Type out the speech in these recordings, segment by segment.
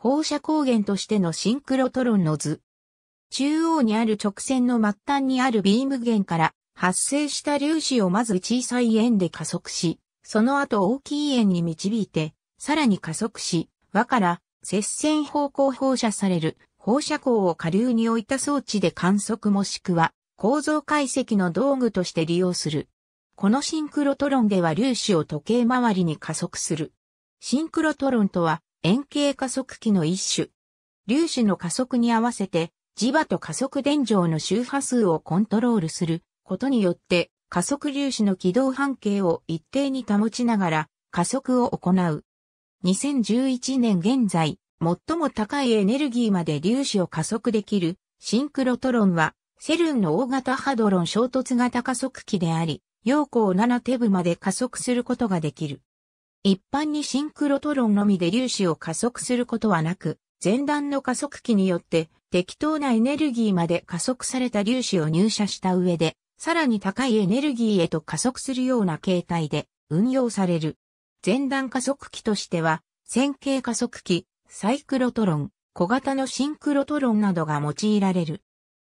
放射光源としてのシンクロトロンの図。中央にある直線の末端にあるビーム源から発生した粒子をまず小さい円で加速し、その後大きい円に導いて、さらに加速し、輪から接線方向放射される放射光を下流に置いた装置で観測もしくは構造解析の道具として利用する。このシンクロトロンでは粒子を時計回りに加速する。シンクロトロンとは円形加速器の一種。粒子の加速に合わせて、磁場と加速電場の周波数をコントロールすることによって、加速粒子の軌道半径を一定に保ちながら加速を行う。2011年現在、最も高いエネルギーまで粒子を加速できるシンクロトロンは、セルンの大型ハドロン衝突型加速器であり、陽光7テブまで加速することができる。一般にシンクロトロンのみで粒子を加速することはなく、前段の加速器によって適当なエネルギーまで加速された粒子を入射した上で、さらに高いエネルギーへと加速するような形態で運用される。前段加速器としては、線形加速器、サイクロトロン、小型のシンクロトロンなどが用いられる。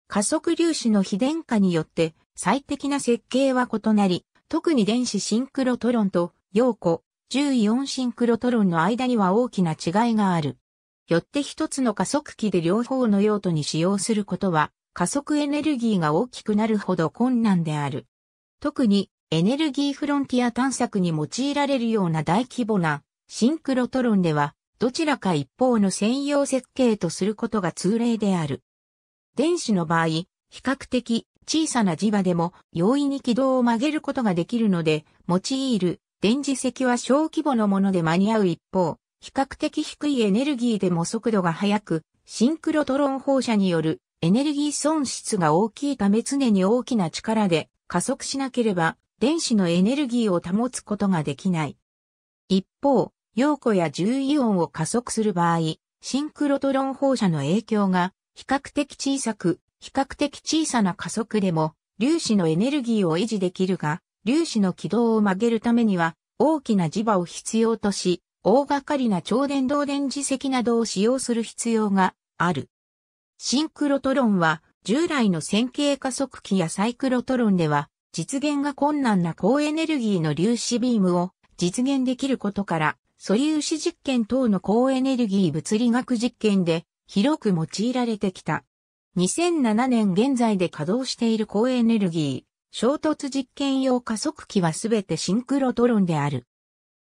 加速粒子の非電化によって最適な設計は異なり、特に電子シンクロトロンと陽子、14シンクロトロンの間には大きな違いがある。よって一つの加速器で両方の用途に使用することは、加速エネルギーが大きくなるほど困難である。特に、エネルギーフロンティア探索に用いられるような大規模なシンクロトロンでは、どちらか一方の専用設計とすることが通例である。電子の場合、比較的小さな磁場でも容易に軌道を曲げることができるので、用いる電磁石は小規模のもので間に合う一方、比較的低いエネルギーでも速度が速く、シンクロトロン放射によるエネルギー損失が大きいため常に大きな力で加速しなければ電子のエネルギーを保つことができない。一方、陽子や重イオンを加速する場合、シンクロトロン放射の影響が比較的小さく、比較的小さな加速でも粒子のエネルギーを維持できるが、粒子の軌道を曲げるためには、大きな磁場を必要とし、大掛かりな超電導電磁石などを使用する必要がある。シンクロトロンは、従来の線形加速器やサイクロトロンでは、実現が困難な高エネルギーの粒子ビームを実現できることから、素粒子実験等の高エネルギー物理学実験で広く用いられてきた。2007年現在で稼働している高エネルギー。衝突実験用加速器はすべてシンクロトロンである。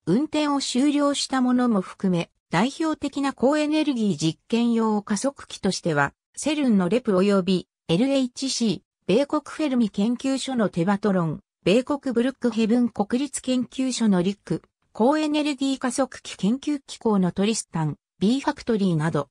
運転を終了したものも含め、代表的な高エネルギー実験用加速器としては、セルンのレプ及び LHC、米国フェルミ研究所のテバトロン、米国ブルックヘブン国立研究所のリック、高エネルギー加速器研究機構のトリスタン、B ファクトリーなど。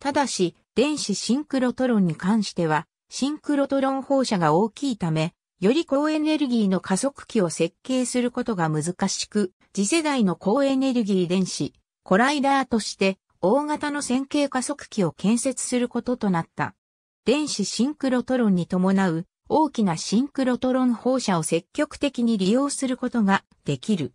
ただし、電子シンクロトロンに関しては、シンクロトロン放射が大きいため、より高エネルギーの加速器を設計することが難しく、次世代の高エネルギー電子、コライダーとして、大型の線形加速器を建設することとなった。電子シンクロトロンに伴う大きなシンクロトロン放射を積極的に利用することができる。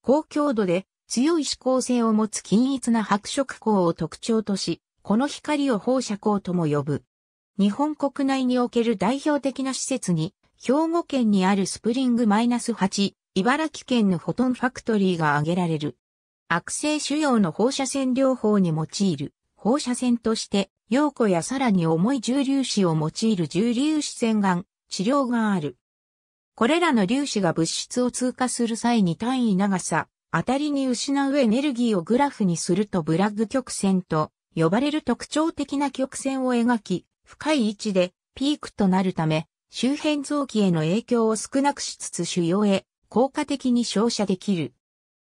高強度で強い指向性を持つ均一な白色光を特徴とし、この光を放射光とも呼ぶ。日本国内における代表的な施設に兵庫県にあるスプリングマイナス8、茨城県のフォトンファクトリーが挙げられる。悪性腫瘍の放射線療法に用いる放射線として、陽子やさらに重い重粒子を用いる重粒子洗顔、治療がある。これらの粒子が物質を通過する際に単位長さ、当たりに失うエネルギーをグラフにするとブラッグ曲線と呼ばれる特徴的な曲線を描き、深い位置でピークとなるため、周辺臓器への影響を少なくしつつ腫瘍へ効果的に照射できる。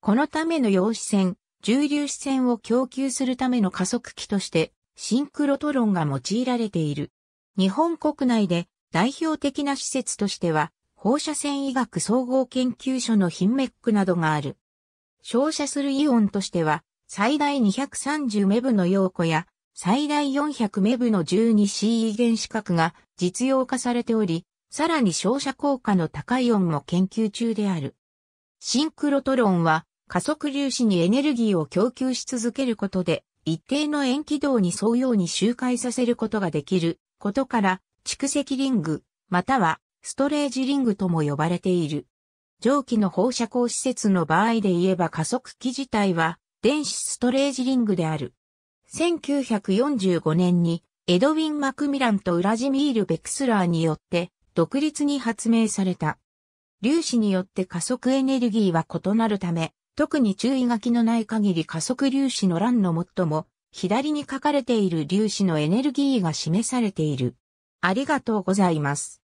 このための陽子線、重粒子線を供給するための加速器としてシンクロトロンが用いられている。日本国内で代表的な施設としては放射線医学総合研究所のヒンメックなどがある。照射するイオンとしては最大230メブの陽子や最大400メブの 12C 原子核が実用化されており、さらに照射効果の高い音も研究中である。シンクロトロンは加速粒子にエネルギーを供給し続けることで、一定の円軌道に沿うように周回させることができることから、蓄積リング、またはストレージリングとも呼ばれている。蒸気の放射光施設の場合で言えば加速器自体は電子ストレージリングである。1945年にエドウィン・マクミランとウラジミール・ベクスラーによって独立に発明された。粒子によって加速エネルギーは異なるため、特に注意書きのない限り加速粒子の欄の最も左に書かれている粒子のエネルギーが示されている。ありがとうございます。